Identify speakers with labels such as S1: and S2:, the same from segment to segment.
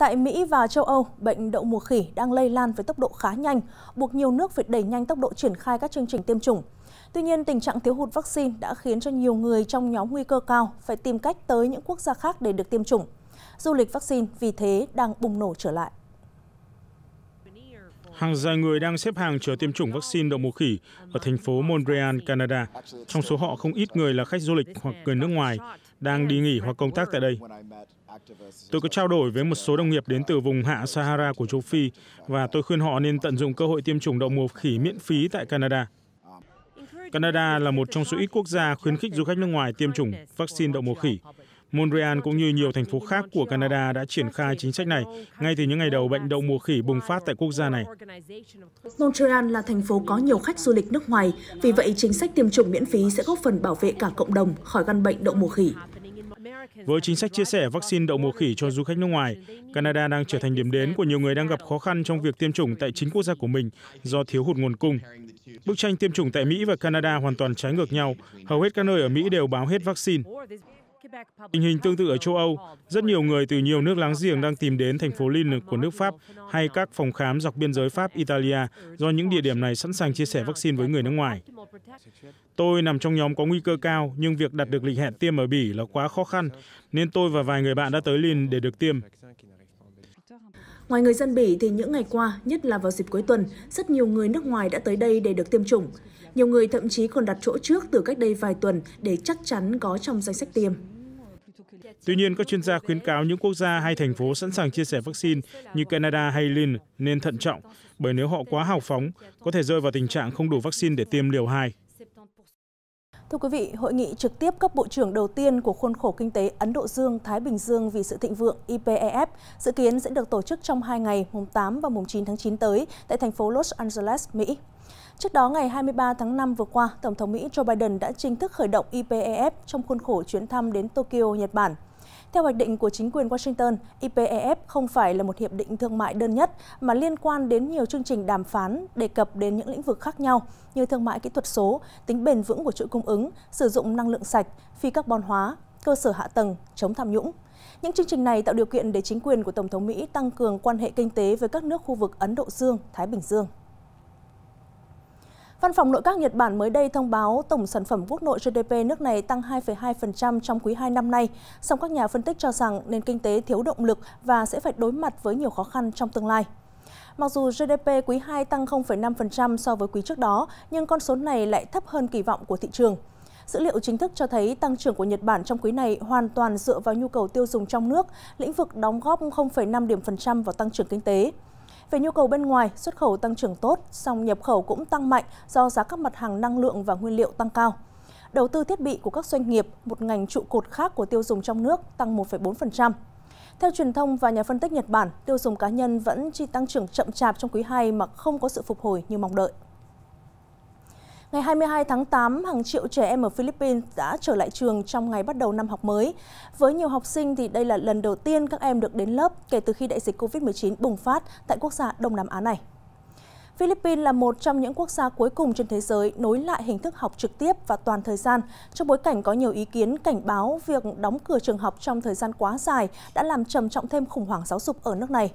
S1: Tại Mỹ và châu Âu, bệnh đậu mùa khỉ đang lây lan với tốc độ khá nhanh, buộc nhiều nước phải đẩy nhanh tốc độ triển khai các chương trình tiêm chủng. Tuy nhiên, tình trạng thiếu hụt vaccine đã khiến cho nhiều người trong nhóm nguy cơ cao phải tìm cách tới những quốc gia khác để được tiêm chủng. Du lịch vaccine vì thế đang bùng nổ trở lại.
S2: Hàng dài người đang xếp hàng chờ tiêm chủng vaccine đậu mùa khỉ ở thành phố Montreal, Canada. Trong số họ không ít người là khách du lịch hoặc người nước ngoài đang đi nghỉ hoặc công tác tại đây. Tôi có trao đổi với một số đồng nghiệp đến từ vùng hạ Sahara của châu Phi và tôi khuyên họ nên tận dụng cơ hội tiêm chủng đậu mùa khỉ miễn phí tại Canada. Canada là một trong số ít quốc gia khuyến khích du khách nước ngoài tiêm chủng vaccine đậu mùa khỉ. Montreal cũng như nhiều thành phố khác của Canada đã triển khai chính sách này ngay từ những ngày đầu bệnh đậu mùa khỉ bùng phát tại quốc gia này.
S1: Montreal là thành phố có nhiều khách du lịch nước ngoài, vì vậy chính sách tiêm chủng miễn phí sẽ góp phần bảo vệ cả cộng đồng khỏi căn bệnh đậu mùa khỉ.
S2: Với chính sách chia sẻ vaccine đậu mùa khỉ cho du khách nước ngoài, Canada đang trở thành điểm đến của nhiều người đang gặp khó khăn trong việc tiêm chủng tại chính quốc gia của mình do thiếu hụt nguồn cung. Bức tranh tiêm chủng tại Mỹ và Canada hoàn toàn trái ngược nhau. Hầu hết các nơi ở Mỹ đều báo hết vaccine. Tình hình tương tự ở châu Âu, rất nhiều người từ nhiều nước láng giềng đang tìm đến thành phố Lille của nước Pháp hay các phòng khám dọc biên giới Pháp-Italia do những địa điểm này sẵn sàng chia sẻ vaccine với người nước ngoài. Tôi nằm trong nhóm có nguy cơ cao, nhưng việc đặt được lịch hẹn tiêm ở Bỉ là quá khó khăn, nên tôi và vài người bạn đã tới Lille để được tiêm.
S1: Ngoài người dân Bỉ thì những ngày qua, nhất là vào dịp cuối tuần, rất nhiều người nước ngoài đã tới đây để được tiêm chủng. Nhiều người thậm chí còn đặt chỗ trước từ cách đây vài tuần để chắc chắn có trong danh sách tiêm.
S2: Tuy nhiên, các chuyên gia khuyến cáo những quốc gia hay thành phố sẵn sàng chia sẻ vaccine như Canada hay Lin nên thận trọng, bởi nếu họ quá hào phóng, có thể rơi vào tình trạng không đủ vaccine để tiêm liều 2.
S1: Thưa quý vị, hội nghị trực tiếp cấp bộ trưởng đầu tiên của khuôn khổ kinh tế Ấn Độ Dương-Thái Bình Dương vì sự thịnh vượng IPEF dự kiến sẽ được tổ chức trong 2 ngày, mùng 8 và mùng 9 tháng 9 tới tại thành phố Los Angeles, Mỹ. Trước đó, ngày 23 tháng 5 vừa qua, Tổng thống Mỹ Joe Biden đã chính thức khởi động IPEF trong khuôn khổ chuyến thăm đến Tokyo, Nhật Bản. Theo hoạch định của chính quyền Washington, IPEF không phải là một hiệp định thương mại đơn nhất mà liên quan đến nhiều chương trình đàm phán đề cập đến những lĩnh vực khác nhau như thương mại kỹ thuật số, tính bền vững của chuỗi cung ứng, sử dụng năng lượng sạch, phi carbon hóa, cơ sở hạ tầng, chống tham nhũng. Những chương trình này tạo điều kiện để chính quyền của Tổng thống Mỹ tăng cường quan hệ kinh tế với các nước khu vực Ấn Độ Dương, Thái Bình Dương. Văn phòng nội các Nhật Bản mới đây thông báo tổng sản phẩm quốc nội GDP nước này tăng 2,2% trong quý 2 năm nay, song các nhà phân tích cho rằng nền kinh tế thiếu động lực và sẽ phải đối mặt với nhiều khó khăn trong tương lai. Mặc dù GDP quý 2 tăng 0,5% so với quý trước đó, nhưng con số này lại thấp hơn kỳ vọng của thị trường. Dữ liệu chính thức cho thấy tăng trưởng của Nhật Bản trong quý này hoàn toàn dựa vào nhu cầu tiêu dùng trong nước, lĩnh vực đóng góp 0,5 điểm phần trăm vào tăng trưởng kinh tế. Về nhu cầu bên ngoài, xuất khẩu tăng trưởng tốt, song nhập khẩu cũng tăng mạnh do giá các mặt hàng năng lượng và nguyên liệu tăng cao. Đầu tư thiết bị của các doanh nghiệp, một ngành trụ cột khác của tiêu dùng trong nước, tăng 1,4%. Theo truyền thông và nhà phân tích Nhật Bản, tiêu dùng cá nhân vẫn chỉ tăng trưởng chậm chạp trong quý 2 mà không có sự phục hồi như mong đợi. Ngày 22 tháng 8, hàng triệu trẻ em ở Philippines đã trở lại trường trong ngày bắt đầu năm học mới. Với nhiều học sinh thì đây là lần đầu tiên các em được đến lớp kể từ khi đại dịch COVID-19 bùng phát tại quốc gia Đông Nam Á này. Philippines là một trong những quốc gia cuối cùng trên thế giới nối lại hình thức học trực tiếp và toàn thời gian, trong bối cảnh có nhiều ý kiến cảnh báo việc đóng cửa trường học trong thời gian quá dài đã làm trầm trọng thêm khủng hoảng giáo dục ở nước này.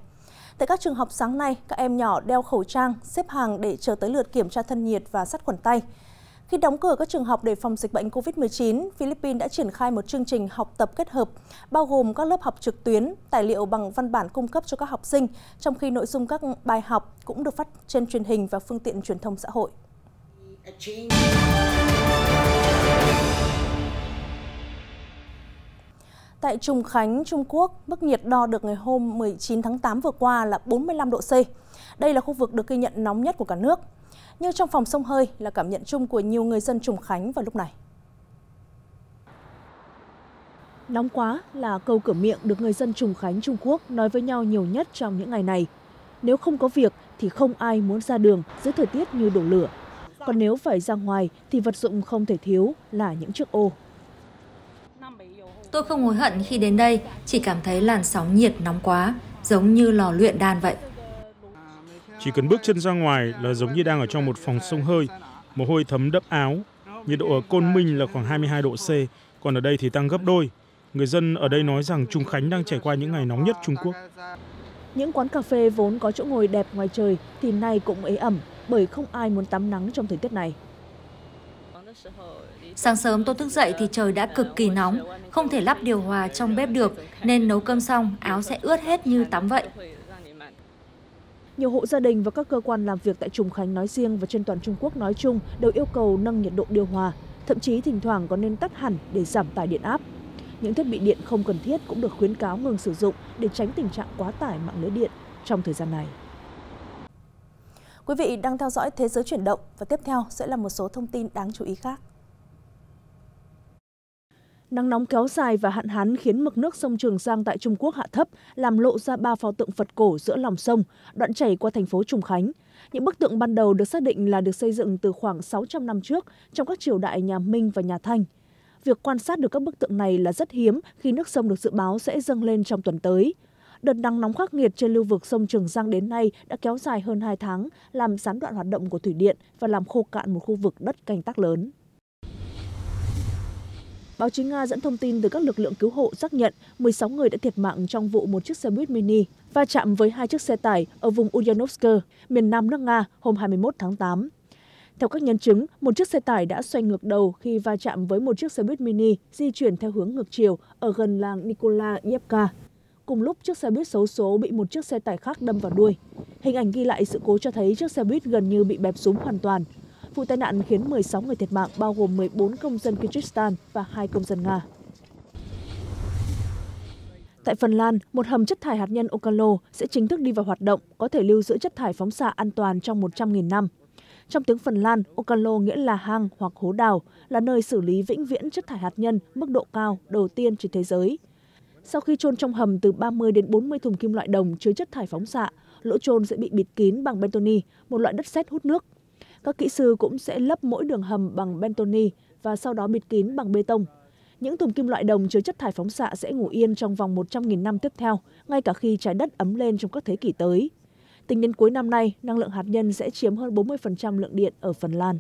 S1: Tại các trường học sáng nay, các em nhỏ đeo khẩu trang, xếp hàng để chờ tới lượt kiểm tra thân nhiệt và sát khuẩn tay. Khi đóng cửa các trường học để phòng dịch bệnh COVID-19, Philippines đã triển khai một chương trình học tập kết hợp, bao gồm các lớp học trực tuyến, tài liệu bằng văn bản cung cấp cho các học sinh, trong khi nội dung các bài học cũng được phát trên truyền hình và phương tiện truyền thông xã hội. Tại Trùng Khánh, Trung Quốc, mức nhiệt đo được ngày hôm 19 tháng 8 vừa qua là 45 độ C. Đây là khu vực được ghi nhận nóng nhất của cả nước. Như trong phòng sông hơi là cảm nhận chung của nhiều người dân Trùng Khánh vào lúc này. Nóng quá là câu cửa miệng được người dân Trùng Khánh Trung Quốc nói với nhau nhiều nhất trong những ngày này. Nếu không có việc thì không ai muốn ra đường dưới thời tiết như đổ lửa. Còn nếu phải ra ngoài thì vật dụng không thể thiếu là những chiếc ô. Tôi không hối hận khi đến đây, chỉ cảm thấy làn sóng nhiệt nóng quá, giống như lò luyện đan vậy.
S2: Chỉ cần bước chân ra ngoài là giống như đang ở trong một phòng sông hơi, mồ hôi thấm đẫm áo. Nhiệt độ ở Côn Minh là khoảng 22 độ C, còn ở đây thì tăng gấp đôi. Người dân ở đây nói rằng Trung Khánh đang trải qua những ngày nóng nhất Trung Quốc.
S1: Những quán cà phê vốn có chỗ ngồi đẹp ngoài trời thì nay cũng ế ẩm bởi không ai muốn tắm nắng trong thời tiết này. Sáng sớm tôi thức dậy thì trời đã cực kỳ nóng, không thể lắp điều hòa trong bếp được nên nấu cơm xong áo sẽ ướt hết như tắm vậy. Nhiều hộ gia đình và các cơ quan làm việc tại Trùng Khánh nói riêng và trên toàn Trung Quốc nói chung đều yêu cầu nâng nhiệt độ điều hòa, thậm chí thỉnh thoảng có nên tắt hẳn để giảm tải điện áp. Những thiết bị điện không cần thiết cũng được khuyến cáo ngừng sử dụng để tránh tình trạng quá tải mạng lưới điện trong thời gian này. Quý vị đang theo dõi Thế giới chuyển động và tiếp theo sẽ là một số thông tin đáng chú ý khác. Nắng nóng kéo dài và hạn hán khiến mực nước sông Trường Giang tại Trung Quốc hạ thấp, làm lộ ra ba pho tượng Phật cổ giữa lòng sông, đoạn chảy qua thành phố Trùng Khánh. Những bức tượng ban đầu được xác định là được xây dựng từ khoảng 600 năm trước trong các triều đại nhà Minh và nhà Thanh. Việc quan sát được các bức tượng này là rất hiếm khi nước sông được dự báo sẽ dâng lên trong tuần tới. Đợt nắng nóng khắc nghiệt trên lưu vực sông Trường Giang đến nay đã kéo dài hơn 2 tháng, làm gián đoạn hoạt động của thủy điện và làm khô cạn một khu vực đất canh tác lớn báo chí Nga dẫn thông tin từ các lực lượng cứu hộ xác nhận 16 người đã thiệt mạng trong vụ một chiếc xe buýt mini va chạm với hai chiếc xe tải ở vùng Ulyanovsk, miền nam nước Nga hôm 21 tháng 8. Theo các nhân chứng, một chiếc xe tải đã xoay ngược đầu khi va chạm với một chiếc xe buýt mini di chuyển theo hướng ngược chiều ở gần làng Nikola Yevka. Cùng lúc, chiếc xe buýt xấu số bị một chiếc xe tải khác đâm vào đuôi. Hình ảnh ghi lại sự cố cho thấy chiếc xe buýt gần như bị bẹp súng hoàn toàn Vụ tai nạn khiến 16 người thiệt mạng, bao gồm 14 công dân Kyrgyzstan và hai công dân Nga. Tại Phần Lan, một hầm chất thải hạt nhân Okalo sẽ chính thức đi vào hoạt động, có thể lưu giữ chất thải phóng xạ an toàn trong 100.000 năm. Trong tiếng Phần Lan, Okalo nghĩa là hang hoặc hố đào, là nơi xử lý vĩnh viễn chất thải hạt nhân mức độ cao đầu tiên trên thế giới. Sau khi chôn trong hầm từ 30 đến 40 thùng kim loại đồng chứa chất thải phóng xạ, lỗ chôn sẽ bị bịt kín bằng bentonite, một loại đất sét hút nước các kỹ sư cũng sẽ lấp mỗi đường hầm bằng bentoni và sau đó bịt kín bằng bê tông. Những thùng kim loại đồng chứa chất thải phóng xạ sẽ ngủ yên trong vòng 100.000 năm tiếp theo, ngay cả khi trái đất ấm lên trong các thế kỷ tới. Tính đến cuối năm nay, năng lượng hạt nhân sẽ chiếm hơn 40% lượng điện ở Phần Lan.